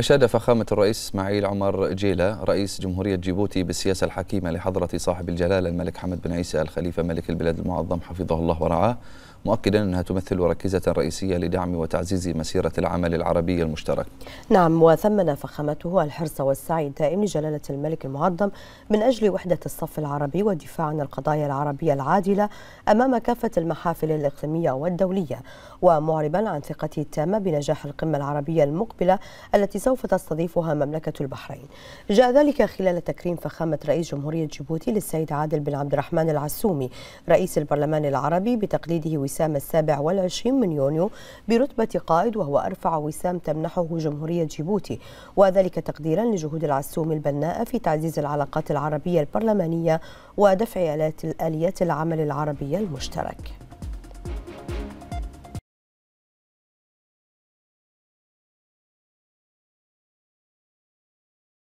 أشاد فخامة الرئيس إسماعيل عمر جيلة رئيس جمهورية جيبوتي بالسياسة الحكيمة لحضرة صاحب الجلالة الملك حمد بن عيسى الخليفة ملك البلاد المعظم حفظه الله ورعاه مؤكدا أنها تمثل ركيزة رئيسية لدعم وتعزيز مسيرة العمل العربي المشترك نعم وثمن فخامته الحرص والسعي الدائم لجلالة الملك المعظم من أجل وحدة الصف العربي والدفاع عن القضايا العربية العادلة أمام كافة المحافل الإقليمية والدولية ومعربا عن ثقته التامة بنجاح القمة العربية المقبلة التي سوف سوف تستضيفها مملكة البحرين جاء ذلك خلال تكريم فخامة رئيس جمهورية جيبوتي للسيد عادل بن عبد الرحمن العسومي رئيس البرلمان العربي بتقليده وسام السابع والعشرين من يونيو برتبة قائد وهو أرفع وسام تمنحه جمهورية جيبوتي وذلك تقديرا لجهود العسومي البناء في تعزيز العلاقات العربية البرلمانية ودفع آليات العمل العربية المشترك